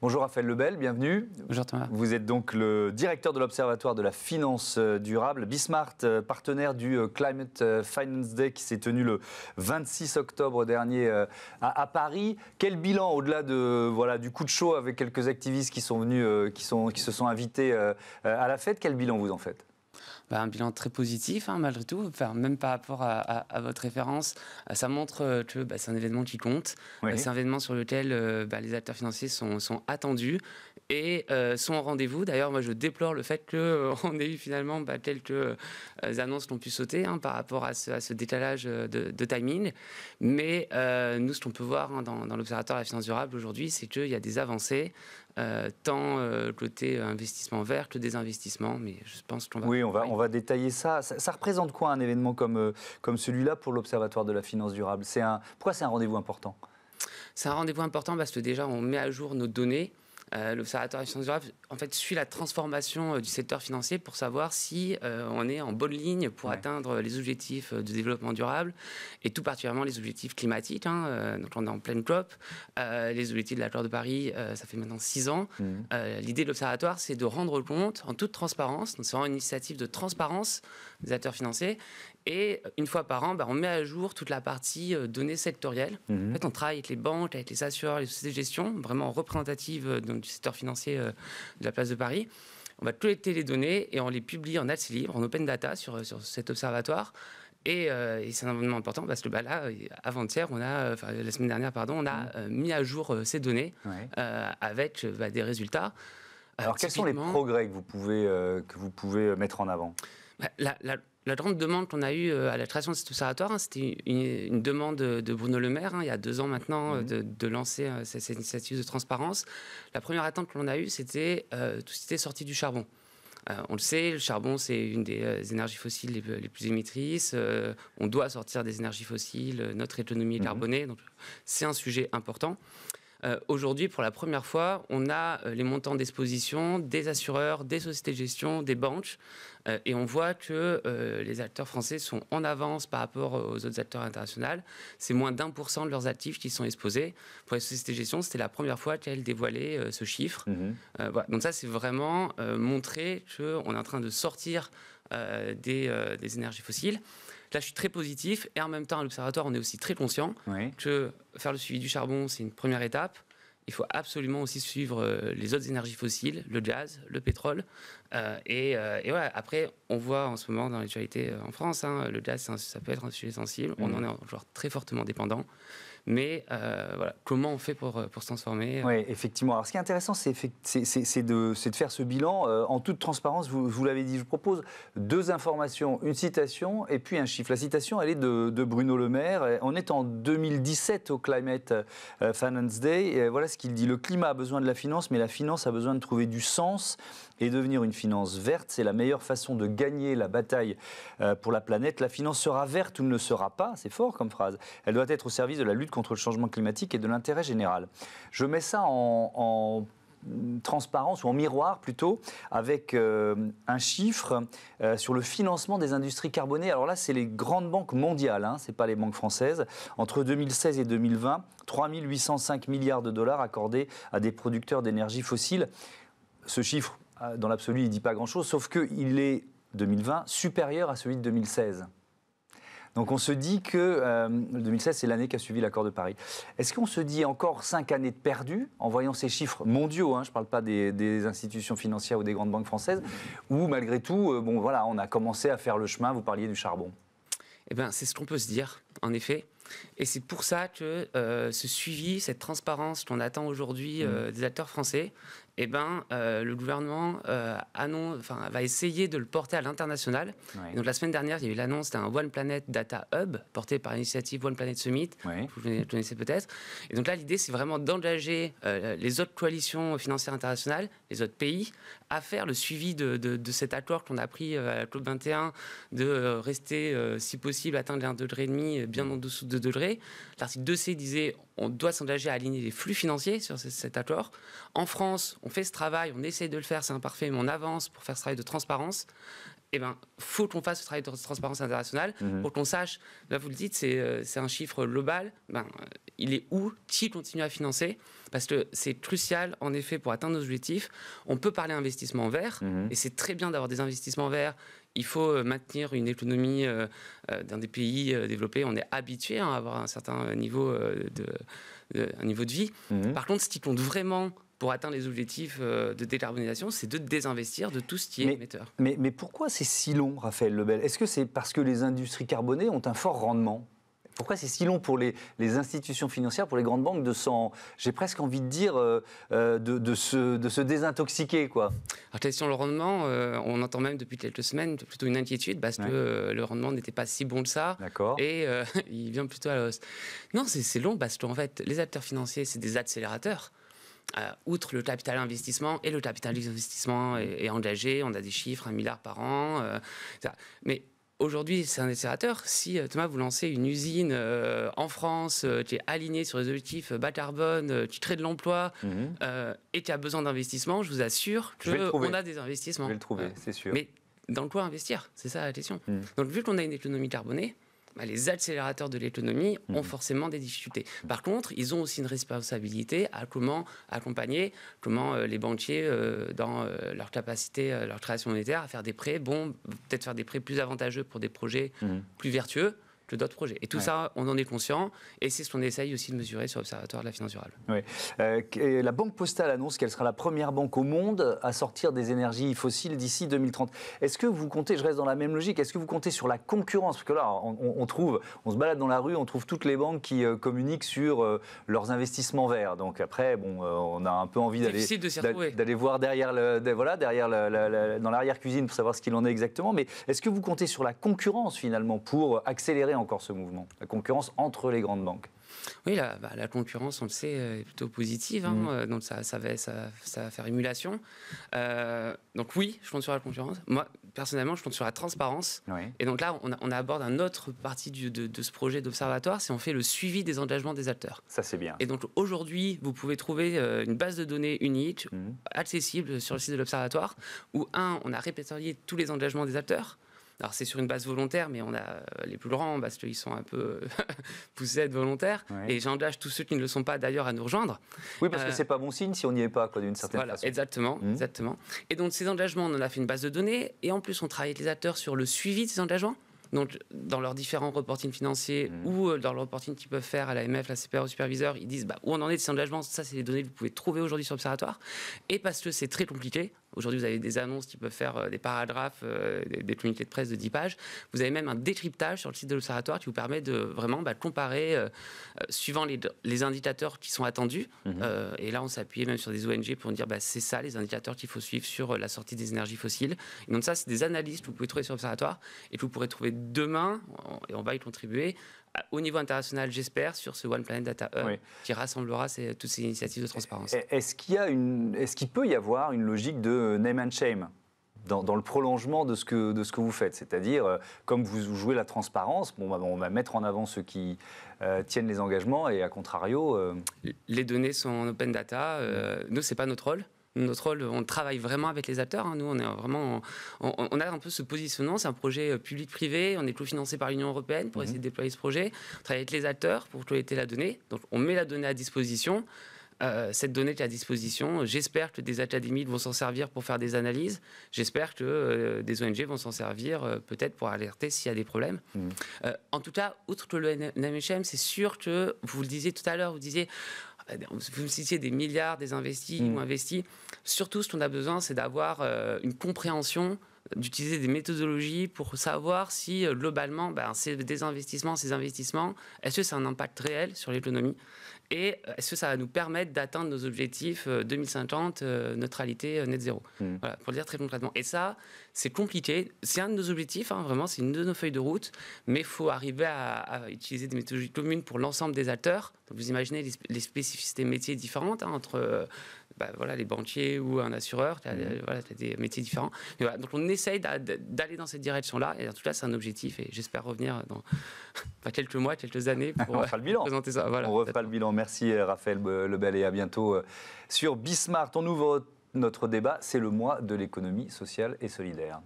Bonjour Raphaël Lebel, bienvenue. Bonjour Thomas. Vous êtes donc le directeur de l'Observatoire de la finance euh, durable, Bismart, euh, partenaire du euh, Climate Finance Day qui s'est tenu le 26 octobre dernier à, Paris. Quel bilan au-delà de, voilà, du coup de chaud avec quelques activistes qui, sont venus, qui, sont, qui se sont invités à la fête Quel bilan vous en faites bah, un bilan très positif, hein, malgré tout, même par rapport à, votre référence. Euh, ça montre euh, que bah, c'est un événement qui compte. Euh, c'est un événement sur lequel bah, les acteurs financiers sont, sont attendus et euh, sont au rendez-vous. D'ailleurs, moi, je déplore le fait qu'on euh, ait eu finalement bah, quelques euh, annonces qui ont pu sauter hein, par rapport à ce, décalage de, timing. Mais nous, ce qu'on peut voir hein, dans, l'Observatoire de la finance durable aujourd'hui, c'est qu'il y a des avancées, tant côté investissement vert que des investissements. Mais je pense qu'on va... Oui, on va, on va détailler ça. ça. représente quoi un événement comme, celui-là pour l'Observatoire de la finance durable un... Pourquoi c'est un rendez-vous important c'est un rendez-vous important parce que déjà, on met à jour nos données. Euh, L'Observatoire des finances en fait, suit la transformation euh, du secteur financier pour savoir si euh, on est en bonne ligne pour atteindre les objectifs de développement durable et tout particulièrement les objectifs climatiques. Hein, donc, on est en pleine COP. les objectifs de l'accord de Paris, ça fait maintenant six ans. Mmh. L'idée de l'Observatoire, c'est de rendre compte en toute transparence. c'est vraiment une initiative de transparence des acteurs financiers et euh, une fois par an, bah, on met à jour toute la partie euh, données sectorielles. Mhm. En fait, on travaille avec les banques, avec les assureurs, les sociétés de gestion, vraiment représentatives euh, du secteur financier de la place de Paris. On va collecter les données et on les publie en accès libre, en open data sur, sur cet observatoire. Et, c'est un événement important parce que bah, là, avant-hier, on a, enfin, la semaine dernière, pardon, on a mhm. mis à jour ces données avec bah, des résultats. Alors, quels sont les progrès que vous pouvez, que vous pouvez mettre en avant la, la grande demande qu'on a eue euh, à la création de cet observatoire, hein, c'était une, demande de Bruno Le Maire, hein, il y a deux ans maintenant, euh, mhm. de, lancer euh, cette, initiative de transparence. La première attente qu'on a eue, c'était tout ce qui sorti du charbon. on le sait, le charbon, c'est une des énergies fossiles les, plus émettrices. on doit sortir des énergies fossiles, notre économie est mhm. carbonée, donc c'est un sujet important. Euh, aujourd'hui, pour la première fois, on a euh, les montants d'exposition des assureurs, des sociétés de gestion, des banques. Euh, et on voit que les acteurs français sont en avance par rapport aux autres acteurs internationaux. C'est moins d'un pour cent de leurs actifs qui sont exposés. Pour les sociétés de gestion, c'était la première fois qu'elles dévoilaient ce chiffre. Mhm. Donc ça, c'est vraiment montrer qu'on est en train de sortir des énergies fossiles. Là, je suis très positif et en même temps, à l'Observatoire, on est aussi très conscient que faire le suivi du charbon, c'est une première étape. Il faut absolument aussi suivre euh, les autres énergies fossiles, le gaz, le pétrole. Euh, et, euh, après, on voit en ce moment dans l'actualité en France, hein, le gaz, ça peut être un sujet sensible. On mm. en est encore très fortement dépendant. Mais euh, voilà, comment on fait pour, euh, pour se transformer euh Oui, effectivement. Alors, ce qui est intéressant, c'est de, de, faire ce bilan en toute transparence. Vous, vous l'avez dit, je vous propose deux informations, une citation et puis un chiffre. La citation, elle est de, de Bruno Le Maire. On est en 2017 au Climate Finance Day. Et voilà ce qu'il dit. Le climat a besoin de la finance, mais la finance a besoin de trouver du sens et devenir une finance verte. C'est la meilleure façon de gagner la bataille pour la planète. La finance sera verte ou ne sera pas, c'est fort comme phrase. Elle doit être au service de la lutte contre contre le changement climatique et de l'intérêt général. Je mets ça en, transparence ou en miroir plutôt avec euh, un chiffre euh, sur le financement des industries carbonées. Alors là, c'est les grandes banques mondiales, hein, ce n'est pas les banques françaises. Entre 2016 et 2020, 3 805 milliards de dollars accordés à des producteurs d'énergie fossile. Ce chiffre, euh, dans l'absolu, il ne dit pas grand-chose, sauf qu'il est, 2020, supérieur à celui de 2016. Donc on se dit que 2016, euh, c'est l'année qui a suivi l'accord de Paris. Est-ce qu'on se dit encore cinq années de perdu en voyant ces chiffres mondiaux hein, Je ne parle pas des, institutions financières ou des grandes banques françaises, où malgré tout, euh, bon voilà, on a commencé à faire le chemin. Vous parliez du charbon. Eh bien, c'est ce qu'on peut se dire, en effet. Et c'est pour ça que euh, ce suivi, cette transparence qu'on attend aujourd'hui euh, mm. des acteurs français, et eh ben, euh, le gouvernement annonce, va essayer de le porter à l'international. Donc la semaine dernière, il y a eu l'annonce d'un One Planet Data Hub porté par l'initiative One Planet Summit, que vous connaissez peut-être. Et donc là, l'idée, c'est vraiment d'engager les autres coalitions financières internationales, les autres pays, à faire le suivi de, cet accord qu'on a pris à la COP 21, de rester, si possible, atteindre degré et demi bien en dessous de degrés. L'article 2C disait on doit s'engager à aligner les flux financiers sur cet accord. En France, on fait ce travail, on essaie de le faire, c'est imparfait, mais on avance pour faire ce travail de transparence eh ben, faut qu'on fasse ce travail de transparence internationale mhm. pour qu'on sache, là bah, vous le dites, euh, c'est un chiffre global, ben, euh, il est où, qui continue à financer, parce que c'est crucial, en effet, pour atteindre nos objectifs. On peut parler investissement vert, mhm. et c'est très bien d'avoir des investissements verts. Il faut euh, maintenir une économie dans des pays développés. On est habitué hein, à avoir un certain niveau, de, un niveau de vie. Mhm. Par contre, ce qui compte vraiment pour atteindre les objectifs euh, de décarbonisation, c'est de désinvestir de tout ce qui est émetteur. Mais, mais pourquoi c'est si long, Raphaël Lebel Est-ce que c'est parce que les industries carbonées ont un fort rendement pourquoi c'est si long pour les, institutions financières, pour les grandes banques, de s'en, j'ai presque envie de dire, euh, euh, de, se, de, se, désintoxiquer quoi Alors, question le rendement, on entend même depuis quelques semaines plutôt une inquiétude parce que le rendement n'était pas si bon que ça. D'accord. Et il vient plutôt à la hausse. Non, c'est, long parce qu'en fait, les acteurs financiers, c'est des accélérateurs. Euh, outre le capital investissement, et le capital investissement est, est engagé, on a des chiffres, un milliard par an. Euh, Mais aujourd'hui, c'est un accélérateur. Si euh, Thomas, vous lancez une usine en France qui est alignée sur les objectifs bas carbone, qui crée de l'emploi mhm. et qui a besoin d'investissement, je vous assure qu'on a des investissements. Je vais le trouver, c'est sûr. Mais dans quoi investir C'est ça la question. Hmm. Donc, vu qu'on a une économie carbonée, bah, les accélérateurs de l'économie ont mhm. forcément des difficultés. Par contre, ils ont aussi une responsabilité à comment accompagner, comment euh, les banquiers euh, dans euh, leur capacité, leur création monétaire, à faire des prêts, bon, peut-être faire des prêts plus avantageux pour des projets mhm. plus vertueux d'autres projets. Et tout ça, on en est conscient, et c'est ce qu'on essaye aussi de mesurer sur l'Observatoire de la finance durable. Euh, la Banque Postale annonce qu'elle sera la première banque au monde à sortir des énergies fossiles d'ici 2030. Est-ce que vous comptez, je reste dans la même logique, est-ce que vous comptez sur la concurrence Parce que là, on, trouve, on se balade dans la rue, on trouve toutes les banques qui euh, communiquent sur euh, leurs investissements verts. Donc après, bon, on a un peu envie d'aller d'aller voir derrière, le, voilà, derrière dans l'arrière-cuisine pour savoir ce qu'il en est exactement. Mais est-ce que vous comptez sur la concurrence finalement pour accélérer encore ce mouvement La concurrence entre les grandes banques oui, la, bah, la, concurrence, on le sait, euh, est plutôt positive. Hein, mm. euh, donc ça, ça, va, ça, va faire émulation. Euh, donc oui, je compte sur la concurrence. Moi, personnellement, je compte sur la transparence. Et donc là, on, aborde un autre partie de, ce projet d'observatoire, c'est on fait le suivi des engagements des acteurs. Ça, c'est bien. Et donc aujourd'hui, vous pouvez trouver une base de données unique, mm. accessible sur le site de l'observatoire, où un, on a répertorié tous les engagements des acteurs. Alors c'est sur une base volontaire, mais on a euh, les plus grands parce qu'ils sont un peu euh, poussés à être volontaires. Et j'engage tous ceux qui ne le sont pas d'ailleurs à nous rejoindre. Oui, parce que euh, c'est pas bon signe si on n'y est pas, quoi, d'une certaine voilà, façon. Exactement, mmh. exactement. Et donc ces engagements, on en a fait une base de données. Et en plus, on travaille avec les acteurs sur le suivi de ces engagements. Donc, dans leurs différents reportings financiers mmh. ou dans le reporting qu'ils peuvent faire à l'AMF, la CPR, au superviseur, ils disent bah, où on en est de ces engagements. Ça, c'est des données que vous pouvez trouver aujourd'hui sur l'Observatoire. Et parce que c'est très compliqué, Aujourd'hui, vous avez des annonces qui peuvent faire euh, des paragraphes, euh, des, communiqués de presse de 10 pages. Vous avez même un décryptage sur le site de l'Observatoire qui vous permet de vraiment bah, comparer, euh, suivant les, indicateurs qui sont attendus. Mhm. et là, on s'appuyait même sur des ONG pour dire bah, c'est ça les indicateurs qu'il faut suivre sur la sortie des énergies fossiles. donc, ça, c'est des analyses que vous pouvez trouver sur l'Observatoire et que vous pourrez trouver demain, et on va y contribuer, ah, au niveau international, j'espère, sur ce One Planet Data Hub qui rassemblera toutes ces initiatives de transparence. Est-ce qu'il peut y avoir une logique de name and shame dans, le prolongement de ce que, de ce que vous faites. C'est-à-dire, euh, comme vous jouez la transparence, bon, bah, on va mettre en avant ceux qui euh, tiennent les engagements et, à contrario. Euh, les données sont en open data. nous, ce n'est pas notre rôle notre rôle, on travaille vraiment avec les acteurs. Hein. Nous, on est vraiment, on, a un peu ce positionnement. C'est un projet euh, public-privé. On est cofinancé par l'Union européenne pour mhm. essayer de déployer ce projet. On travaille avec les acteurs pour collecter la donnée. Donc, on met la donnée à disposition. Euh, cette donnée est à disposition. J'espère que des académies vont s'en servir pour faire des analyses. J'espère que euh, des ONG vont s'en servir peut-être pour alerter s'il y a des problèmes. Mhm. en tout cas, outre que le NMHM, c'est sûr que vous le disiez tout à l'heure, vous disiez vous me citiez des milliards, des investis mm. ou investis. Surtout, ce qu'on a besoin, c'est d'avoir euh, une compréhension d'utiliser des méthodologies pour savoir si euh, globalement ben, ces désinvestissements, ces investissements, est-ce que c'est un impact réel sur l'économie et euh, est-ce que ça va nous permettre d'atteindre nos objectifs 2050, euh, euh, neutralité net zéro hmm. voilà, Pour le dire très concrètement. Et ça, c'est compliqué. C'est un de nos objectifs, hein, vraiment, c'est une de nos feuilles de route, mais il faut arriver à, utiliser des méthodologies communes pour l'ensemble des acteurs. vous imaginez les, spécificités métiers différentes hein, entre bah, voilà, les banquiers ou un assureur, tu as, mhm. euh, voilà, des métiers différents. donc on essaye d'aller dans cette direction-là, et en tout cas, c'est un objectif, et j'espère revenir dans quelques mois, quelques années pour faire le bilan. présenter ça. Voilà, on pas le bilan. Merci euh, Raphaël Lebel, et à bientôt euh, sur Bismarck, On ouvre notre débat, c'est le mois de l'économie sociale et solidaire.